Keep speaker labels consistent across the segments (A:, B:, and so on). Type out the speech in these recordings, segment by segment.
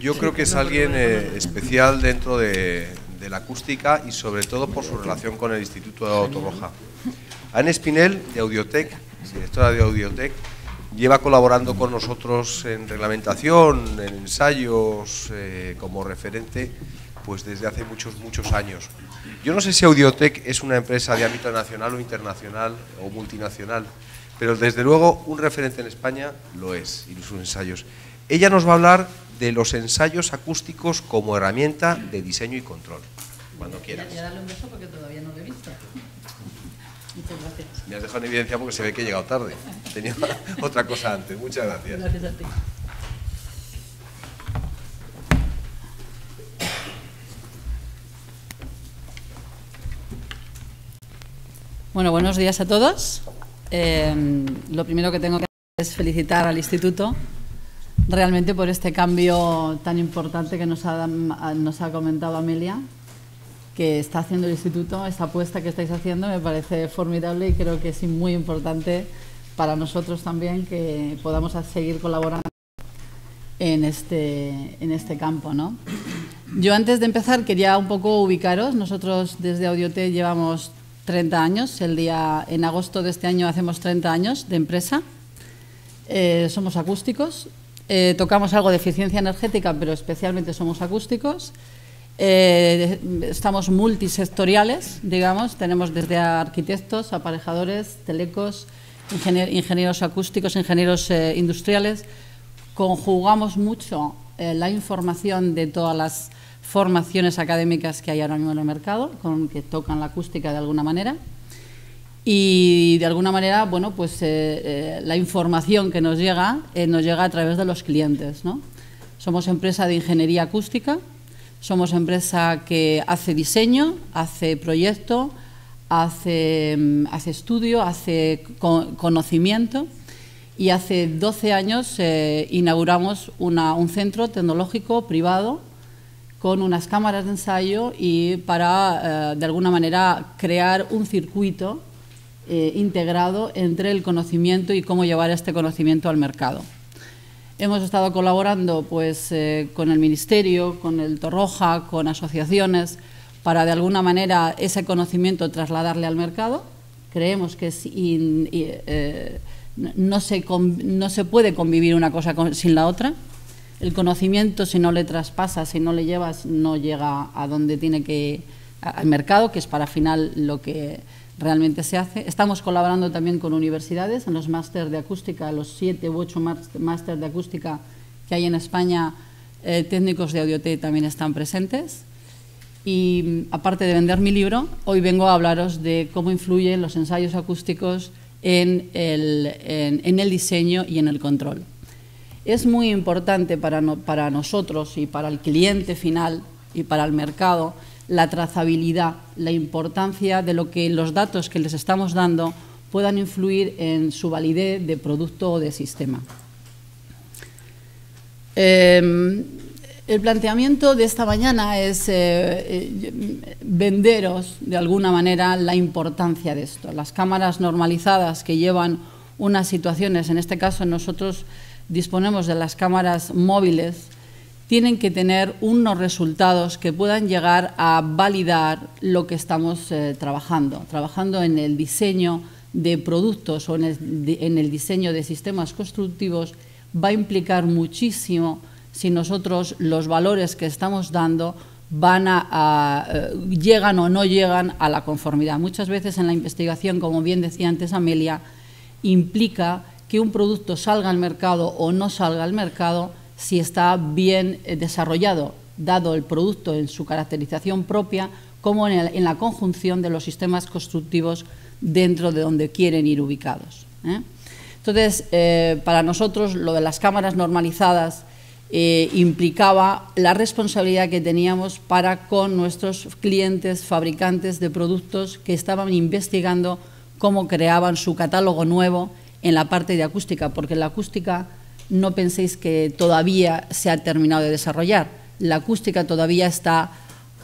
A: yo creo que es alguien eh, especial dentro de, la acústica y sobre todo por su relación con el Instituto de Autorroja. Ana Espinel, de Audiotech, directora de Audiotech, lleva colaborando con nosotros en reglamentación, en ensayos, eh, como referente, pues desde hace muchos, muchos años. Yo no sé si Audiotech es una empresa de ámbito nacional o internacional o multinacional, pero desde luego un referente en España lo es y sus ensayos. Ella nos va a hablar de los ensayos acústicos como herramienta de diseño y control. Cuando quieras. darle un porque todavía no lo he visto. Muchas gracias. Me has dejado en evidencia porque se ve que he llegado tarde. Tenía otra cosa antes. Muchas gracias. Gracias a ti. Bueno, buenos días a todos. Eh, lo primero que tengo que hacer es felicitar al instituto realmente por este cambio tan importante que nos ha, comentado Amelia, que está haciendo el instituto, esta apuesta que estáis haciendo me parece formidable y creo que es muy importante para nosotros también que podamos seguir colaborando en este, en este campo. Yo antes de empezar quería un poco ubicaros. Nosotros desde Audiote llevamos 30 años. El día, en agosto de este año hacemos 30 años de empresa. Eh, somos acústicos eh, tocamos algo de eficiencia energética, pero especialmente somos acústicos. Eh, estamos multisectoriales, digamos, tenemos desde arquitectos, aparejadores, telecos, ingenieros acústicos, ingenieros eh, industriales. Conjugamos mucho la información de todas las formaciones académicas que hay ahora mismo en el mercado, con, que tocan la acústica de alguna manera y de alguna manera, bueno, pues eh, eh, la información que nos llega, eh, nos llega a través de los clientes. Somos empresa de ingeniería acústica, somos empresa que hace diseño, hace proyecto, hace, mm, hace estudio, hace conocimiento y hace 12 años inauguramos una, un centro tecnológico privado con unas cámaras de ensayo y para, de alguna manera, crear un circuito eh, integrado entre el conocimiento y cómo llevar este conocimiento al mercado. Hemos estado colaborando pues, eh, con el Ministerio, con el Torroja, con asociaciones, para de alguna manera ese conocimiento trasladarle al mercado. Creemos que eh, no, se no se puede convivir una cosa sin la otra. El conocimiento, si no le traspasas, si no le llevas, no llega a donde tiene que, al mercado, que es para final lo que realmente se hace. Estamos colaborando también con universidades en los máster de acústica, los siete u ocho máster de acústica que hay en España, eh, técnicos de audio AudioT también están presentes. Y mm, aparte de vender mi libro, hoy vengo a hablaros de cómo influyen los ensayos acústicos en el, diseño y en el control. Es muy importante para nosotros y para el cliente final y para el mercado la trazabilidad, la importancia de lo que los datos que les estamos dando puedan influir en su validez de producto o de sistema. Em, el planteamiento de esta mañana es eh, eh, venderos, de alguna manera, la importancia de esto. Las cámaras normalizadas que llevan unas situaciones, en este caso nosotros disponemos de las cámaras móviles, tienen que tener unos resultados que puedan llegar a validar lo que estamos eh, trabajando, trabajando en el diseño de productos o en el, diseño de sistemas constructivos va a implicar muchísimo si nosotros los valores que estamos dando van a, eh, llegan o no llegan a la conformidad. Muchas veces en la investigación, como bien decía antes Amelia, implica que un producto salga al mercado o no salga al mercado si está bien eh, desarrollado, dado el producto en su caracterización propia, como en, la conjunción de los sistemas constructivos dentro de donde quieren ir ubicados. ¿eh? Entonces, eh, para nosotros lo de las cámaras normalizadas implicaba la responsabilidad que teníamos para con nuestros clientes fabricantes de productos que estaban investigando cómo creaban su catálogo nuevo en la parte de acústica, porque la acústica no penséis que todavía se ha terminado de desarrollar. La acústica todavía está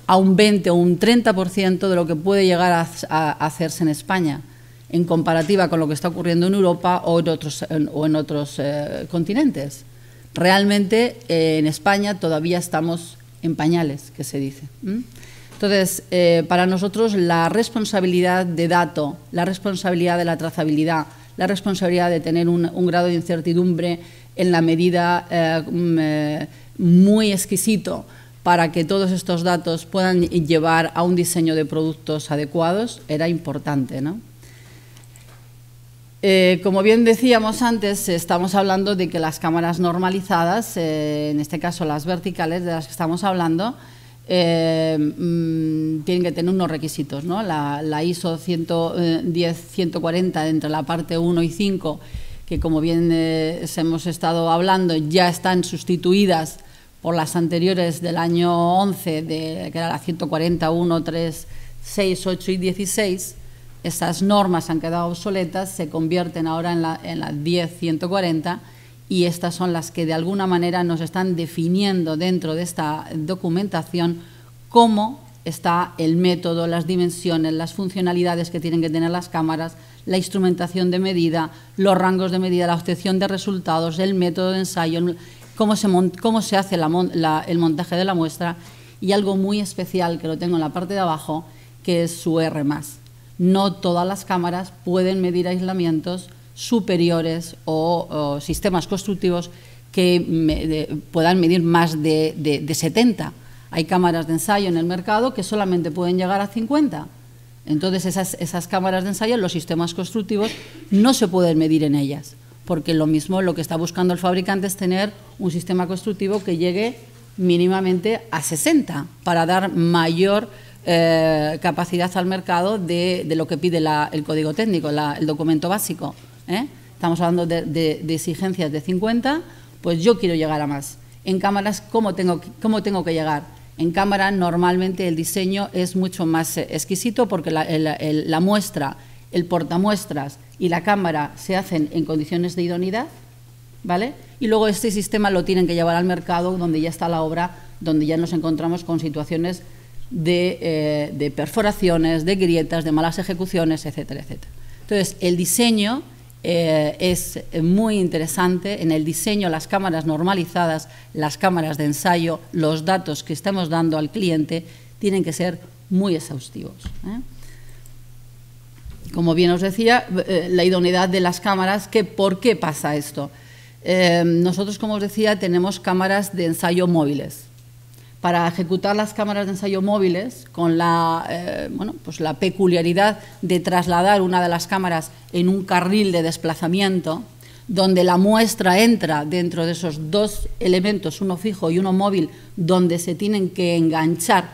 A: a un 20 o un 30% de lo que puede llegar a, hacerse en España, en comparativa con lo que está ocurriendo en Europa o en otros, o en otros eh, continentes. Realmente eh, en España todavía estamos en pañales, que se dice. Entonces, eh, para nosotros la responsabilidad de dato, la responsabilidad de la trazabilidad, la responsabilidad de tener un grado de incertidumbre en la medida eh, mm, eh, muy exquisito para que todos estos datos puedan llevar a un diseño de productos adecuados era importante. ¿no? Eh, como bien decíamos antes, estamos hablando de que las cámaras normalizadas, en este caso las verticales de las que estamos hablando, mm, tienen que tener unos requisitos. ¿no? La, la ISO 110-140 entre la parte 1 y 5 que como bien eh, hemos estado hablando, ya están sustituidas por las anteriores del año 11, de, que era la 141, 3, 6, 8 y 16, esas normas han quedado obsoletas, se convierten ahora en las 10, 140 y estas son las que de alguna manera nos están definiendo dentro de esta documentación cómo está el método, las dimensiones, las funcionalidades que tienen que tener las cámaras, la instrumentación de medida, los rangos de medida, la obtención de resultados, el método de ensayo, cómo se, hace el montaje de la muestra y algo muy especial que lo tengo en la parte de abajo, que es su R. No todas las cámaras pueden medir aislamientos superiores o, sistemas constructivos que puedan medir más de, de 70 hay cámaras de ensayo en el mercado que solamente pueden llegar a 50. Entonces, esas, cámaras de ensayo, los sistemas constructivos, no se pueden medir en ellas, porque lo mismo lo que está buscando el fabricante es tener un sistema constructivo que llegue mínimamente a 60 para dar mayor eh, capacidad al mercado de, lo que pide el código técnico, el documento básico. ¿eh? Estamos hablando de, exigencias de 50, pues yo quiero llegar a más. En cámaras, tengo, cómo tengo que llegar? En cámara normalmente el diseño es mucho más eh, exquisito porque la, muestra, el portamuestras y la cámara se hacen en condiciones de idoneidad, ¿vale? Y luego este sistema lo tienen que llevar al mercado donde ya está la obra, donde ya nos encontramos con situaciones de, eh, de perforaciones, de grietas, de malas ejecuciones, etcétera, etcétera. Entonces, el diseño eh, es muy interesante en el diseño, las cámaras normalizadas, las cámaras de ensayo, los datos que estamos dando al cliente tienen que ser muy exhaustivos. ¿eh? Como bien os decía, eh, la idoneidad de las cámaras, que ¿por qué pasa esto? nosotros, como os decía, tenemos cámaras de ensayo móviles para ejecutar las cámaras de ensayo móviles con la, eh, bueno, pues la peculiaridad de trasladar una de las cámaras en un carril de desplazamiento donde la muestra entra dentro de esos dos elementos, uno fijo y uno móvil, donde se tienen que enganchar,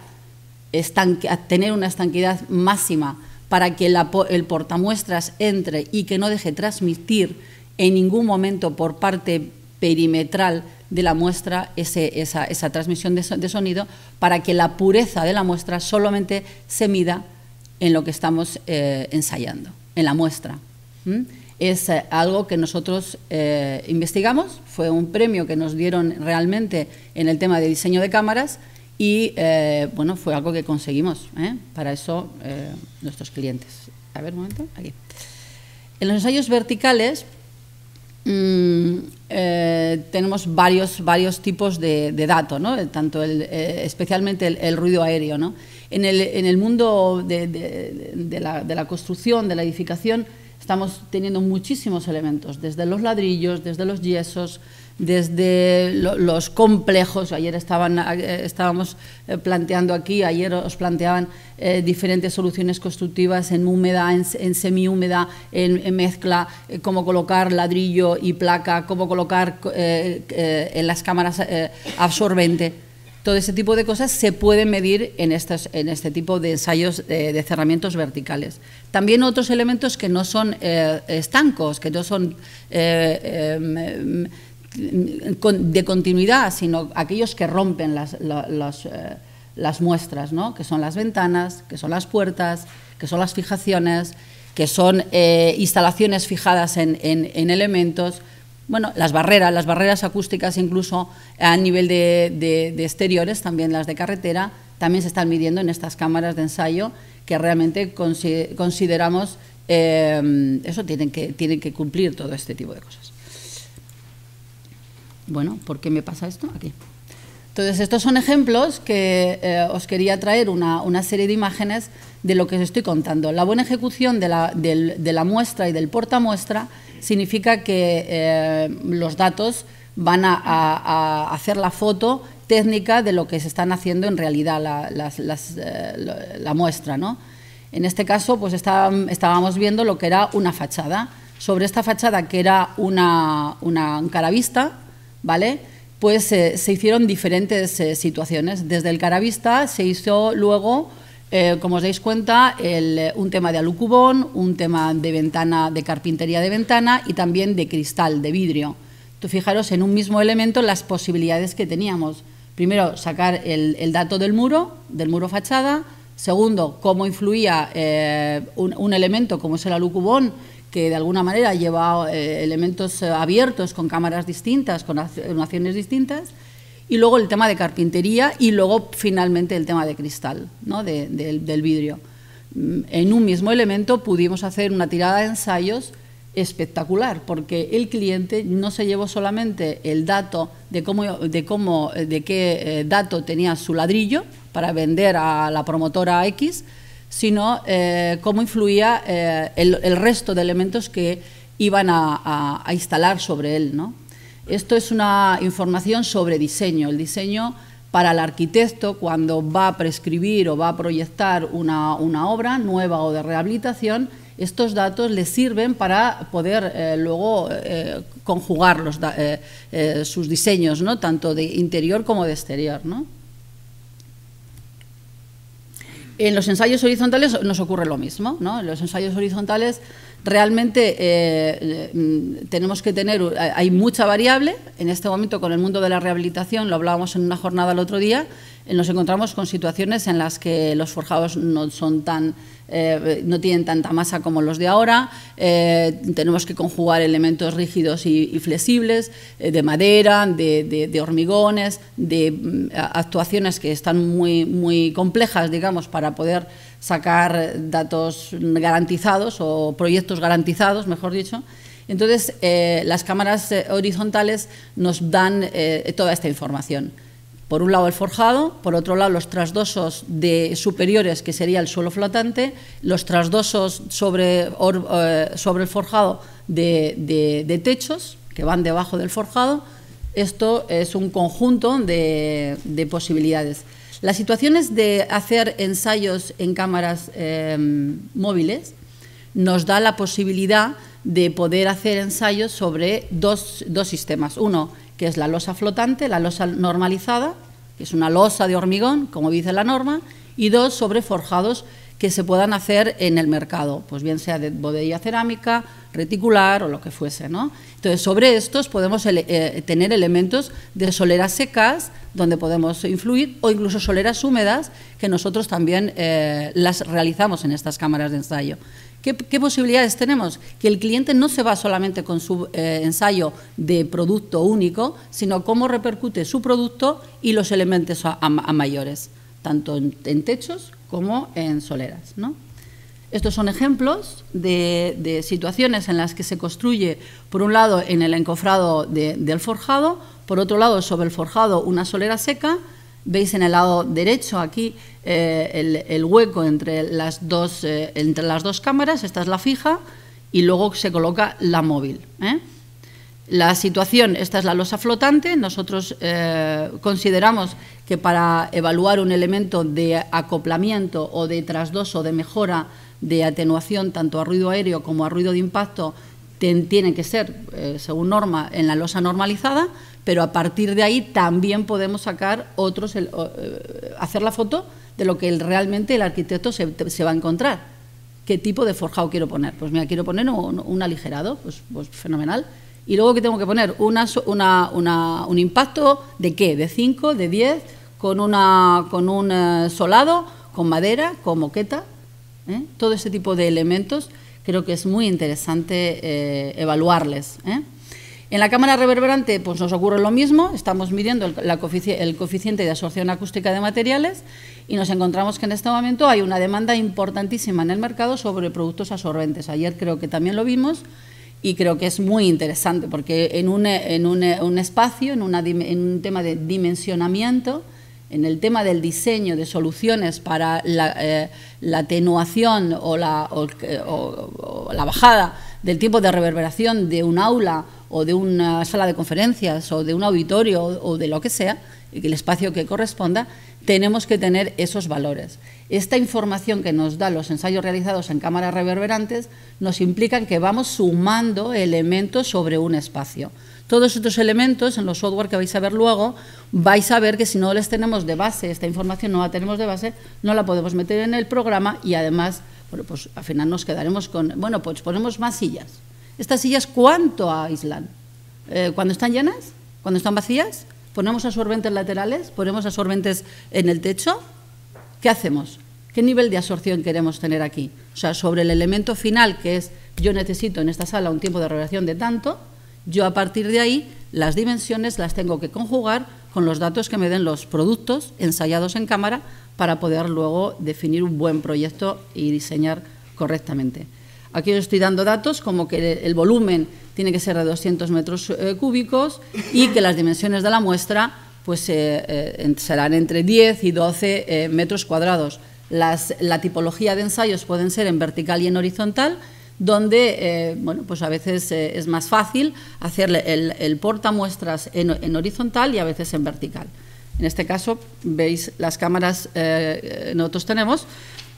A: tener una estanquidad máxima para que la, el portamuestras entre y que no deje transmitir en ningún momento por parte perimetral de la muestra esa, transmisión de, sonido para que la pureza de la muestra solamente se mida en lo que estamos eh, ensayando, en la muestra. Es eh, algo que nosotros eh, investigamos, fue un premio que nos dieron realmente en el tema de diseño de cámaras y bueno, fue algo que conseguimos para eso nuestros clientes. A ver, un momento, aquí. En los ensayos verticales Mm, eh, tenemos varios, varios tipos de, datos, ¿no? Eh, tanto el, eh, especialmente el, ruido aéreo. En, el, en, el, mundo la, de, la, construcción, de la edificación, estamos teniendo muchísimos elementos, desde los ladrillos, desde los yesos, desde los complejos, ayer estaban, eh, estábamos eh, planteando aquí, ayer os planteaban eh, diferentes soluciones constructivas en húmeda, en, semihúmeda, en, mezcla, cómo colocar ladrillo y placa, cómo colocar en las cámaras absorbente. Todo ese tipo de cosas se pueden medir en, estas, en este tipo de ensayos de cerramientos verticales. También otros elementos que no son estancos, que no son em, de continuidad, sino aquellos que rompen las, eh, las, muestras, ¿no? que son las ventanas, que son las puertas, que son las fijaciones, que son eh, instalaciones fijadas en, elementos, bueno, las barreras, las barreras acústicas incluso a nivel de, de, exteriores, también las de carretera, también se están midiendo en estas cámaras de ensayo que realmente consideramos, eh, eso tienen que, tienen que cumplir todo este tipo de cosas bueno, ¿por qué me pasa esto aquí? Entonces, estos son ejemplos que eh, os quería traer una, serie de imágenes de lo que os estoy contando. La buena ejecución de la, muestra y del portamuestra significa que eh, los datos van a, hacer la foto técnica de lo que se están haciendo en realidad la, eh, muestra. ¿no? En este caso, pues estábamos viendo lo que era una fachada. Sobre esta fachada, que era una, una, un ¿vale? Pues eh, se hicieron diferentes eh, situaciones. Desde el Caravista se hizo luego, eh, como os dais cuenta, un tema de alucubón, un tema de ventana, de carpintería de ventana y también de cristal, de vidrio. tú fijaros en un mismo elemento las posibilidades que teníamos. Primero, sacar el, dato del muro, del muro fachada. Segundo, cómo influía un elemento como es el alucubón que de alguna manera lleva eh, elementos eh, abiertos con cámaras distintas, con acciones distintas, y luego el tema de carpintería y luego finalmente el tema de cristal, ¿no? del vidrio. Mm, en un mismo elemento pudimos hacer una tirada de ensayos espectacular, porque el cliente no se llevó solamente el dato de cómo, de cómo, de qué eh, dato tenía su ladrillo para vender a la promotora X, sino eh, cómo influía eh, el, resto de elementos que iban a, instalar sobre él. Esto es una información sobre diseño. El diseño para el arquitecto cuando va a prescribir o va a proyectar una, obra nueva o de rehabilitación, estos datos le sirven para poder eh, luego conjugar sus diseños, ¿no? tanto de interior como de exterior. ¿no? En los ensayos horizontales nos ocurre lo mismo, ¿no? En los ensayos horizontales Realmente eh, eh, tenemos que tener, eh, hay mucha variable, en este momento con el mundo de la rehabilitación, lo hablábamos en una jornada el otro día, nos encontramos con situaciones en las que los forjados no son tan no tienen tanta masa como los de ahora, tenemos que conjugar elementos rígidos y, flexibles, de madera, de, de hormigones, de mm, actuaciones que están muy, muy complejas, digamos, para poder sacar datos garantizados o proyectos garantizados, mejor dicho. Entonces, eh, las cámaras eh, horizontales nos dan eh, toda esta información. Por un lado el forjado, por otro lado los trasdosos de superiores, que sería el suelo flotante, los trasdosos sobre, el forjado de, de, techos, que van debajo del forjado. Esto es un conjunto de posibilidades. Las situaciones de hacer ensayos en cámaras eh, móviles nos da la posibilidad de poder hacer ensayos sobre dos, dos sistemas. Uno, que es la losa flotante, la losa normalizada, que es una losa de hormigón, como dice la norma, y dos, sobre forjados que se puedan hacer en el mercado, pues bien sea de bodella cerámica, reticular o lo que fuese. ¿no? Entonces, sobre estos podemos eh, tener elementos de soleras secas, donde podemos influir, o incluso soleras húmedas, que nosotros también eh, las realizamos en estas cámaras de ensayo. ¿Qué, posibilidades tenemos? Que el cliente no se va solamente con su eh, ensayo de producto único, sino cómo repercute su producto y los elementos a, mayores, tanto en techos como en soleras. Estos son ejemplos de, situaciones en las que se construye, por un lado, en el encofrado del forjado, por otro lado, sobre el forjado una solera seca. Veis en el lado derecho aquí eh, el, hueco entre las, dos, eh, entre las dos cámaras, esta es la fija, y luego se coloca la móvil. ¿eh? La situación, esta es la losa flotante, nosotros eh, consideramos que para evaluar un elemento de acoplamiento o de trasdoso, de mejora, de atenuación tanto a ruido aéreo como a ruido de impacto, tiene que ser, eh, según norma, en la losa normalizada, pero a partir de ahí también podemos sacar otros, eh, hacer la foto de lo que realmente el arquitecto se, va a encontrar. ¿Qué tipo de forjado quiero poner? Pues mira, quiero poner un, aligerado, pues, pues fenomenal y luego que tengo que poner un impacto de qué, de 5, de 10, con, un eh, solado, con madera, con moqueta, ¿eh? todo ese tipo de elementos creo que es muy interesante eh, evaluarles. En la cámara reverberante pues nos ocurre lo mismo, estamos midiendo el, coeficiente de absorción acústica de materiales y nos encontramos que en este momento hay una demanda importantísima en el mercado sobre productos absorbentes. Ayer creo que también lo vimos y creo que es muy interesante porque en un, en un, un espacio, en, un tema de dimensionamiento, en el tema del diseño de soluciones para la, eh, atenuación o la, bajada del tiempo de reverberación de un aula o de una sala de conferencias o de un auditorio o, de lo que sea, el espacio que corresponda, tenemos que tener esos valores. Esta información que nos dan los ensayos realizados en cámaras reverberantes nos implica que vamos sumando elementos sobre un espacio. Todos estos elementos en los software que vais a ver luego, vais a ver que si no les tenemos de base, esta información no la tenemos de base, no la podemos meter en el programa y además, pues al final nos quedaremos con, bueno, pues ponemos más sillas. ¿Estas sillas cuánto aislan? Eh, ¿Cuando están llenas? ¿Cuando están vacías? ¿Ponemos absorbentes laterales? ¿Ponemos absorbentes en el techo? ¿Qué hacemos? ¿Qué nivel de absorción queremos tener aquí? O sea, sobre el elemento final, que es yo necesito en esta sala un tiempo de relación de tanto, yo a partir de ahí las dimensiones las tengo que conjugar con los datos que me den los productos ensayados en cámara para poder luego definir un buen proyecto y diseñar correctamente. Aquí os estoy dando datos como que el volumen tiene que ser de 200 metros eh, cúbicos y que las dimensiones de la muestra pues, eh, eh, serán entre 10 y 12 metros cuadrados. la tipología de ensayos pueden ser en vertical y en horizontal, donde bueno, pues a veces es más fácil hacer el, portamuestras en, en, horizontal y a veces en vertical. En este caso, veis las cámaras que nosotros tenemos.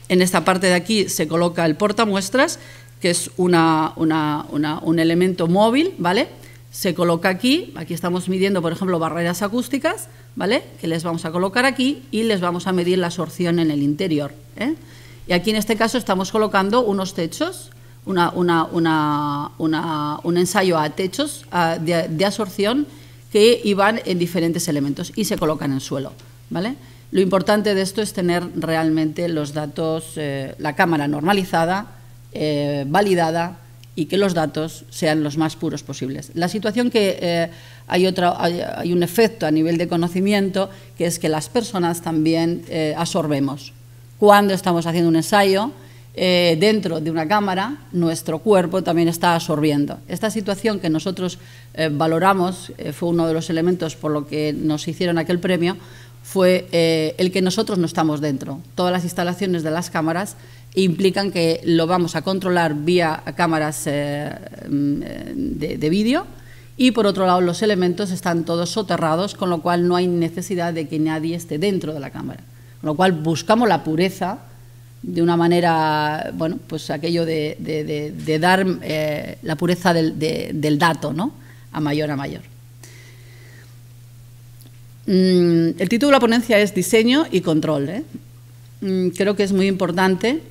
A: En esta parte de aquí se coloca el portamuestras que es un elemento móvil, ¿vale? Se coloca aquí, aquí estamos midiendo, por ejemplo, barreras acústicas, ¿vale? Que les vamos a colocar aquí y les vamos a medir la absorción en el interior. ¿eh? Y aquí en este caso estamos colocando unos techos, un ensayo a techos de, absorción que iban en diferentes elementos y se colocan en el suelo. ¿vale? Lo importante de esto es tener realmente los datos, eh, la cámara normalizada eh, validada y que los datos sean los más puros posibles. La situación que eh, hay, otra, hay, un efecto a nivel de conocimiento, que es que las personas también eh, absorbemos. Cuando estamos haciendo un ensayo, dentro de una cámara, nuestro cuerpo también está absorbiendo. Esta situación que nosotros valoramos fue uno de los elementos por lo que nos hicieron aquel premio, fue el que nosotros no estamos dentro. Todas las instalaciones de las cámaras implican que lo vamos a controlar vía cámaras eh, mm, eh, de, vídeo y por otro lado los elementos están todos soterrados, con lo cual no hay necesidad de que nadie esté dentro de la cámara. Con lo cual buscamos la pureza de una manera, bueno, pues aquello de, dar eh, la pureza del, dato, ¿no? A mayor a mayor. Mm, el título de la ponencia es Diseño y Control. Mm, creo que es muy importante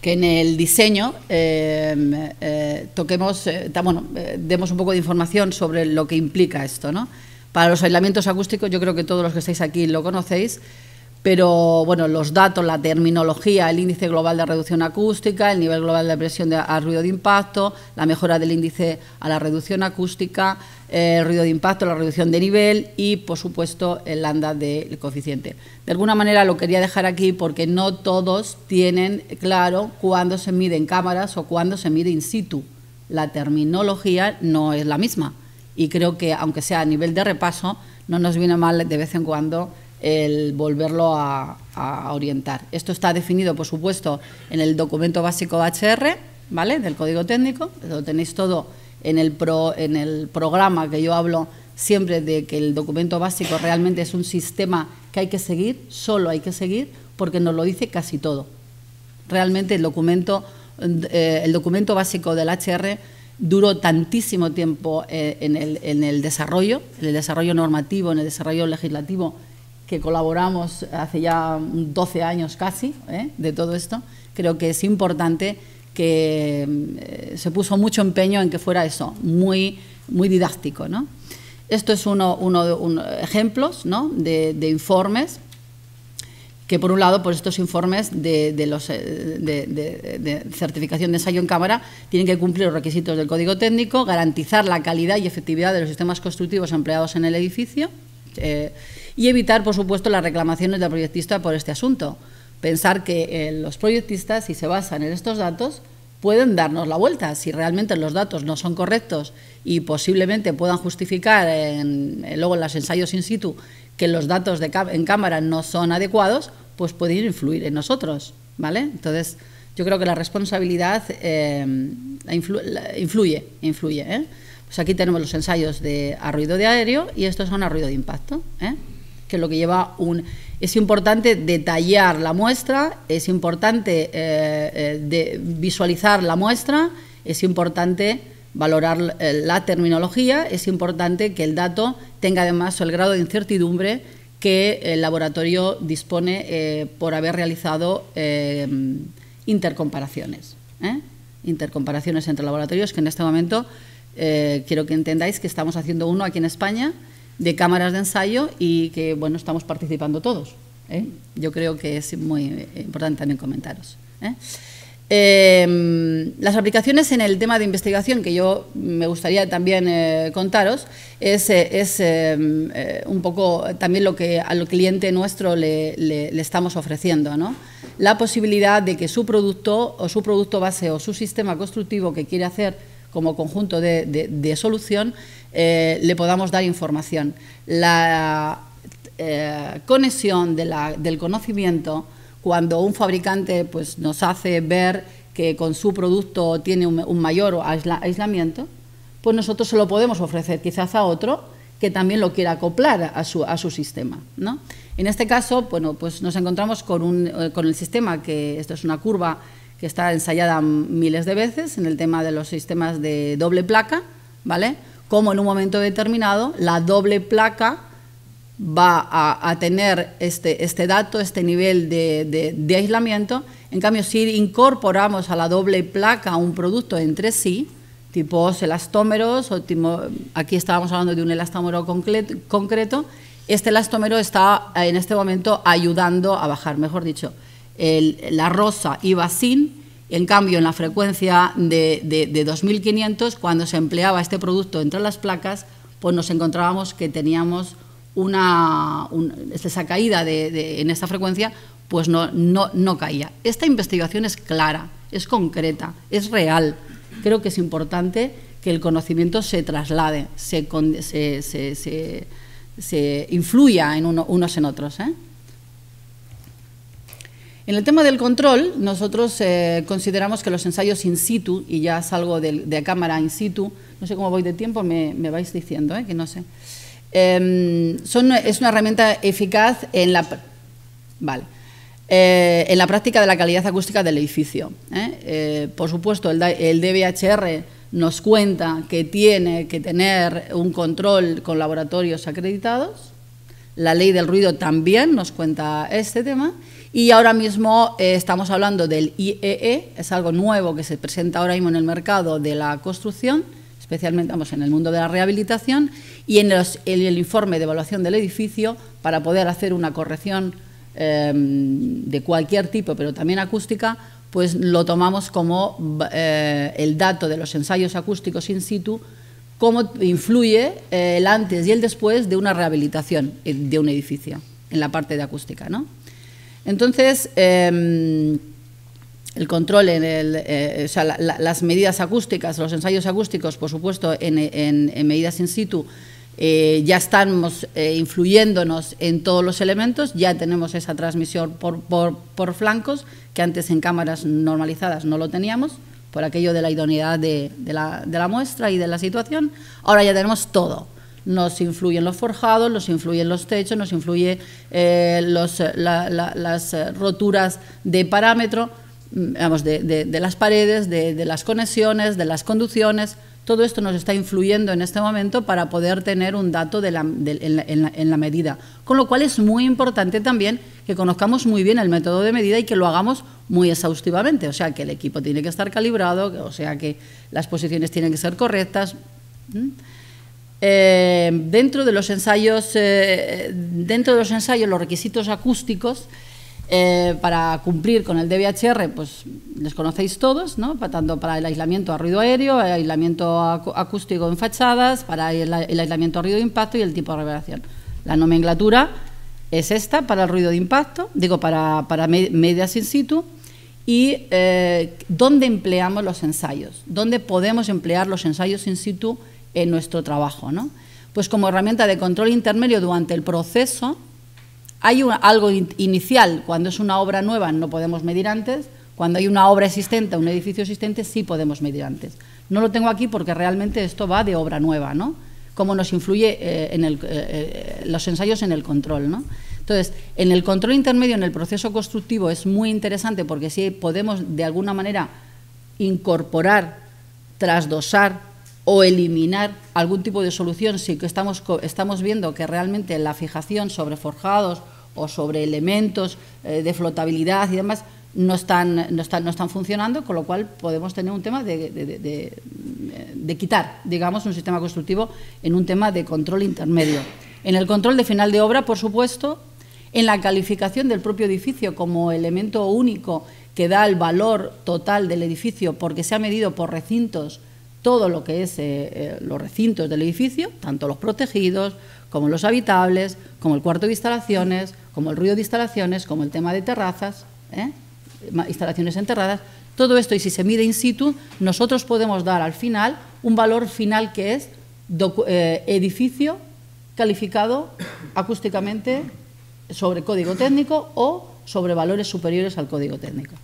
A: que en el diseño em, eh, toquemos, eh, eh, demos un poco de información sobre lo que implica esto. ¿no? Para los aislamientos acústicos, yo creo que todos los que estáis aquí lo conocéis, pero bueno, los datos, la terminología, el índice global de reducción acústica, el nivel global de presión de, ruido de impacto, la mejora del índice a la reducción acústica, el ruido de impacto, la reducción de nivel y, por supuesto, el lambda del coeficiente. De alguna manera lo quería dejar aquí porque no todos tienen claro cuándo se mide en cámaras o cuándo se mide in situ. La terminología no es la misma y creo que, aunque sea a nivel de repaso, no nos viene mal de vez en cuando el volverlo a, a orientar. Esto está definido, por supuesto, en el documento básico HR, ¿vale?, del código técnico, lo tenéis todo en el, pro, en el programa que yo hablo siempre de que el documento básico realmente es un sistema que hay que seguir, solo hay que seguir, porque nos lo dice casi todo. Realmente el documento, eh, el documento básico del HR duró tantísimo tiempo eh, en, el, en el desarrollo, en el desarrollo normativo, en el desarrollo legislativo, que colaboramos hace ya 12 años casi eh, de todo esto, creo que es importante que mm, eh, se puso mucho empeño en que fuera eso, muy, muy didáctico. ¿no? Esto es uno, uno de los ejemplos ¿no? de, informes que por un lado, por pues estos informes de, los, eh, de, certificación de ensayo en cámara, tienen que cumplir los requisitos del código técnico, garantizar la calidad y efectividad de los sistemas constructivos empleados en el edificio eh, y evitar, por supuesto, las reclamaciones del proyectista por este asunto pensar que eh, los proyectistas, si se basan en estos datos, pueden darnos la vuelta. Si realmente los datos no son correctos y posiblemente puedan justificar en, eh, luego en los ensayos in situ que los datos de, en cámara no son adecuados, pues pueden influir en nosotros, ¿vale? Entonces, yo creo que la responsabilidad eh, influye, influye, Pues aquí tenemos los ensayos de a ruido de aéreo y estos son a ruido de impacto, que es lo que lleva un... Es importante detallar la muestra, es importante eh, eh, de visualizar la muestra, es importante valorar eh, la terminología, es importante que el dato tenga además el grado de incertidumbre que el laboratorio dispone por haber realizado intercomparaciones. Intercomparaciones entre laboratorios que en este momento quiero que entendáis que estamos haciendo uno aquí en España de cámaras de ensayo y que bueno estamos participando todos. ¿eh? Yo creo que es muy importante también comentaros. ¿eh? Em, las aplicaciones en el tema de investigación que yo me gustaría también eh, contaros es, em, un poco también lo que al cliente nuestro le, estamos ofreciendo, la posibilidad de que su producto o su producto base o su sistema constructivo que quiere hacer como conjunto de, solución, eh, le podamos dar información. La eh, conexión del conocimiento, cuando un fabricante pues, nos hace ver que con su producto tiene un, mayor aislamiento, pues nosotros se lo podemos ofrecer quizás a otro que también lo quiera acoplar a su, sistema. En este caso, bueno, pues nos encontramos con, un, eh, con el sistema, que esto es una curva que está ensayada miles de veces en el tema de los sistemas de doble placa, ¿vale? Como en un momento determinado la doble placa va a, tener este, este, dato, este nivel de, aislamiento. En cambio, si incorporamos a la doble placa un producto entre sí, tipo elastómeros, o aquí estábamos hablando de un elastómero concreto, este elastómero está en este momento ayudando a bajar, mejor dicho, la rosa iba sin, en cambio en la frecuencia de, 2500, cuando se empleaba este producto entre las placas, pues nos encontrábamos que teníamos una, esa caída de, en esta frecuencia, pues no, no, no, caía. Esta investigación es clara, es concreta, es real. Creo que es importante que el conocimiento se traslade, se, se, se, influya en unos en otros. ¿eh? En el tema del control, nosotros eh, consideramos que los ensayos in situ, y ya salgo de, cámara in situ, no sé cómo voy de tiempo, me, vais diciendo, eh, que no sé. Em, es una herramienta eficaz en la, vale, eh, práctica de la calidad acústica del edificio. por supuesto, el DBHR nos cuenta que tiene que tener un control con laboratorios acreditados. La ley del ruido también nos cuenta este tema y ahora mismo eh, estamos hablando del IEE, e, es algo nuevo que se presenta ahora mismo en el mercado de la construcción, especialmente en el mundo de la rehabilitación, y en, el informe de evaluación del edificio para poder hacer una corrección em, de cualquier tipo, pero también acústica, pues lo tomamos como eh, el dato de los ensayos acústicos in situ, cómo influye eh, el antes y el después de una rehabilitación de un edificio en la parte de acústica, ¿no? Entonces, em, el control en eh, eh, las medidas acústicas, los ensayos acústicos, por supuesto, en, medidas in situ, eh, ya estamos influyéndonos en todos los elementos, ya tenemos esa transmisión por, flancos, que antes en cámaras normalizadas no lo teníamos, por aquello de la idoneidad de la muestra y de la situación, ahora ya tenemos todo nos influyen los forjados, nos influyen los techos, nos influyen eh, los, eh, las eh, roturas de parámetro, mm, de, las paredes, de, las conexiones, de las conducciones. Todo esto nos está influyendo en este momento para poder tener un dato de la, en, la, medida. Con lo cual es muy importante también que conozcamos muy bien el método de medida y que lo hagamos muy exhaustivamente. O sea, que el equipo tiene que estar calibrado, o sea, que las posiciones tienen que ser correctas. Eh, dentro de los ensayos, eh, dentro de los ensayos, los requisitos acústicos eh, para cumplir con el DBHR pues les conocéis todos, ¿no? tanto para el aislamiento a ruido aéreo, el aislamiento acústico en fachadas, para el, aislamiento a ruido de impacto y el tipo de reverberación. La nomenclatura es esta para el ruido de impacto, digo, para, para medias in situ, y dónde empleamos los ensayos, dónde podemos emplear los ensayos in situ en nuestro trabajo. ¿no? Pues como herramienta de control intermedio durante el proceso, hay algo inicial, cuando es una obra nueva no podemos medir antes, cuando hay una obra existente, un edificio existente, sí podemos medir antes. No lo tengo aquí porque realmente esto va de obra nueva, ¿no? Cómo nos influye eh, en eh, eh, los ensayos en el control, ¿no? Entonces, en el control intermedio, en el proceso constructivo, es muy interesante porque si podemos de alguna manera incorporar, trasdosar o eliminar algún tipo de solución si estamos, estamos viendo que realmente la fijación sobre forjados o sobre elementos eh, de flotabilidad y demás no están, no, están, no están funcionando, con lo cual podemos tener un tema de, de, quitar, digamos, un sistema constructivo en un tema de control intermedio. En el control de final de obra, por supuesto, en la calificación del propio edificio como elemento único que da el valor total del edificio porque se ha medido por recintos todo lo que es eh, eh, los recintos del edificio, tanto los protegidos como los habitables, como el cuarto de instalaciones, como el ruido de instalaciones, como el tema de terrazas, ¿eh? instalaciones enterradas, todo esto y si se mide in situ, nosotros podemos dar al final un valor final que es edificio calificado acústicamente sobre código técnico o sobre valores superiores al código técnico.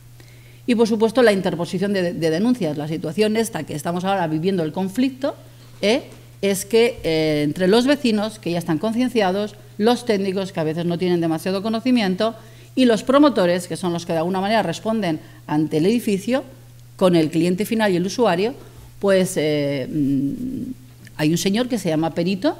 A: Y, por supuesto, la interposición de, denuncias. La situación esta que estamos ahora viviendo, el conflicto, ¿eh? es que eh, entre los vecinos, que ya están concienciados, los técnicos, que a veces no tienen demasiado conocimiento, y los promotores, que son los que de alguna manera responden ante el edificio, con el cliente final y el usuario, pues eh, mm, hay un señor que se llama perito,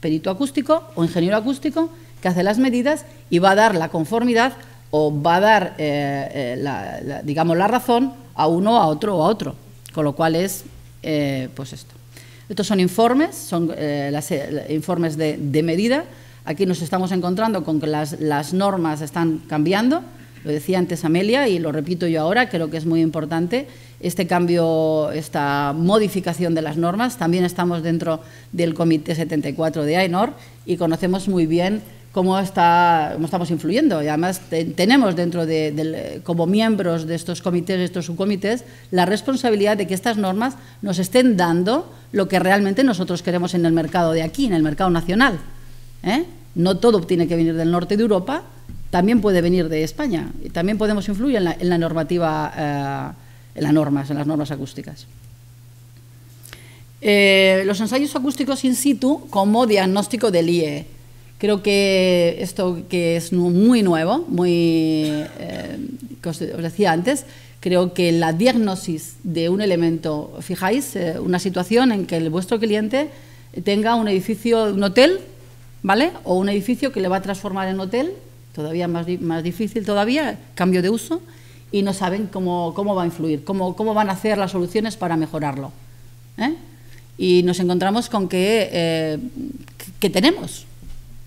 A: perito acústico o ingeniero acústico, que hace las medidas y va a dar la conformidad o va a dar, eh, eh, la, digamos, la razón a uno, a otro o a otro. Con lo cual es, eh, pues esto. Estos son informes, son las, informes de, medida. Aquí nos estamos encontrando con que las, las normas están cambiando. Lo decía antes Amelia y lo repito yo ahora, creo que es muy importante este cambio, esta modificación de las normas. También estamos dentro del Comité 74 de AENOR y conocemos muy bien cómo, está, cómo estamos influyendo. Y además tenemos dentro de, como miembros de estos comités, de estos subcomités, la responsabilidad de que estas normas nos estén dando lo que realmente nosotros queremos en el mercado de aquí, en el mercado nacional. ¿eh? No todo tiene que venir del norte de Europa, también puede venir de España. Y también podemos influir en la, normativa, eh, en las normas, en las normas acústicas. Eh, los ensayos acústicos in situ como diagnóstico del IE. Creo que esto que es muy nuevo, muy, eh, que os, decía antes, creo que la diagnosis de un elemento, fijáis, eh, una situación en que el, vuestro cliente tenga un edificio, un hotel, ¿vale? O un edificio que le va a transformar en hotel, todavía más, más difícil todavía, cambio de uso, y no saben cómo, cómo va a influir, cómo, cómo van a hacer las soluciones para mejorarlo. ¿eh? Y nos encontramos con que, que tenemos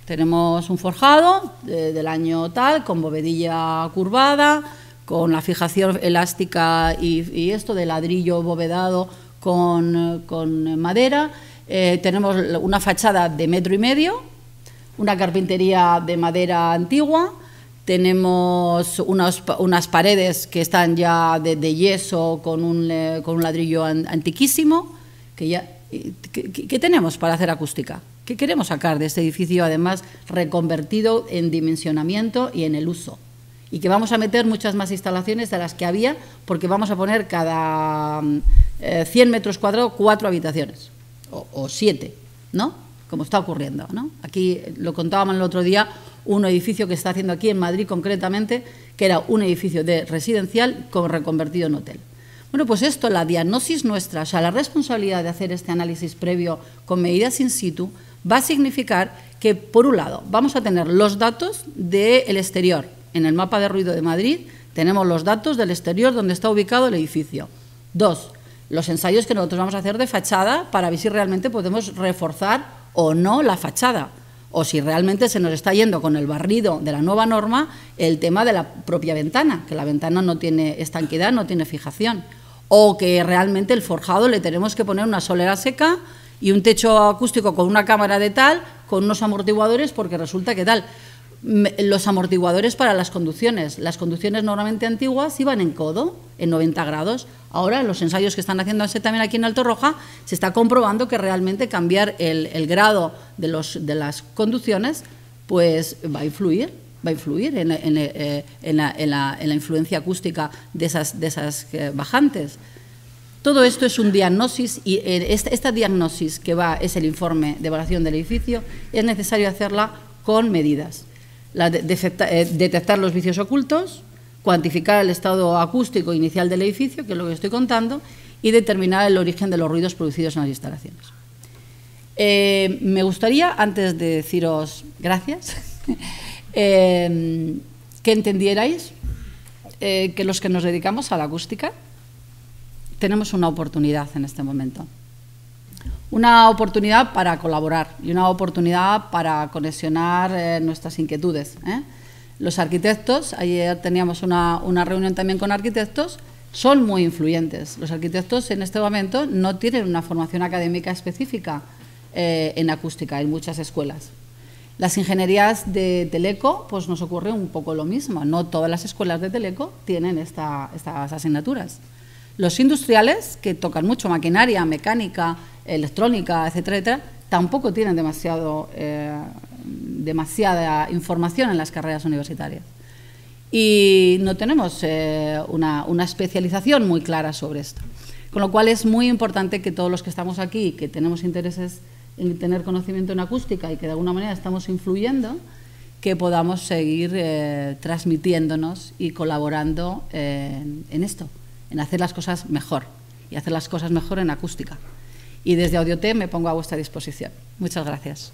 A: tenemos un forjado del año tal, con bovedilla curvada, con la fijación elástica y, esto de ladrillo bovedado con, madera. Eh, tenemos una fachada de metro y medio, una carpintería de madera antigua, tenemos unas, paredes que están ya de, yeso con un, eh, ladrillo antiquísimo. ¿Qué tenemos para hacer acústica? ¿Qué queremos sacar de este edificio, además reconvertido en dimensionamiento y en el uso? Y que vamos a meter muchas más instalaciones de las que había, porque vamos a poner cada 100 mm, eh, metros cuadrados cuatro habitaciones, o, siete, ¿no? Como está ocurriendo, ¿no? Aquí lo contábamos el otro día, un edificio que está haciendo aquí en Madrid concretamente, que era un edificio de residencial con reconvertido en hotel. Bueno, pues esto, la diagnosis nuestra, o sea, la responsabilidad de hacer este análisis previo con medidas in situ, va a significar que, por un lado, vamos a tener los datos del exterior. En el mapa de ruido de Madrid tenemos los datos del exterior donde está ubicado el edificio. Dos, los ensayos que nosotros vamos a hacer de fachada para ver si realmente podemos reforzar o no la fachada o si realmente se nos está yendo con el barrido de la nueva norma el tema de la propia ventana, que la ventana no tiene estanquedad, no tiene fijación, o que realmente el forjado le tenemos que poner una solera seca y un techo acústico con una cámara de tal, con unos amortiguadores, porque resulta que tal. Los amortiguadores para las conducciones. Las conducciones normalmente antiguas iban en codo, en 90 grados. Ahora, los ensayos que están haciendo también aquí en Alto Roja, se está comprobando que realmente cambiar el, grado de, los, de las conducciones pues va a influir va a influir en, eh, la, influencia acústica de esas, de esas eh, bajantes. Todo esto es un diagnosis y eh, esta, diagnosis que va, es el informe de evaluación del edificio, es necesario hacerla con medidas. Eh, detectar los vicios ocultos, cuantificar el estado acústico inicial del edificio, que es lo que estoy contando, y determinar el origen de los ruidos producidos en las instalaciones. Eh, me gustaría, antes de deciros gracias, que entendierais que los que nos dedicamos a la acústica tenemos una oportunidad en este momento. Una oportunidad para colaborar y una oportunidad para conexionar eh, nuestras inquietudes. ¿eh? Los arquitectos, ayer teníamos una, una reunión también con arquitectos, son muy influyentes. Los arquitectos en este momento no tienen una formación académica específica eh, en acústica en muchas escuelas. Las ingenierías de Teleco, pues nos ocurre un poco lo mismo. No todas las escuelas de Teleco tienen esta, estas asignaturas. Los industriales, que tocan mucho maquinaria, mecánica, electrónica, etcétera, tampoco tienen demasiado, eh, demasiada información en las carreras universitarias. Y no tenemos eh, una, especialización muy clara sobre esto. Con lo cual es muy importante que todos los que estamos aquí, que tenemos intereses en tener conocimiento en acústica y que de alguna manera estamos influyendo, que podamos seguir eh, transmitiéndonos y colaborando en esto en hacer las cosas mejor y hacer las cosas mejor en acústica. Y desde Audiotech me pongo a vuestra disposición. Muchas gracias.